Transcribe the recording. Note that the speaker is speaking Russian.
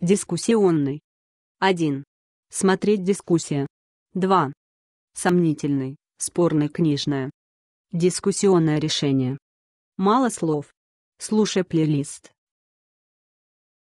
Дискуссионный. 1. Смотреть дискуссия. 2. Сомнительный, спорный книжное Дискуссионное решение. Мало слов. Слушай плейлист.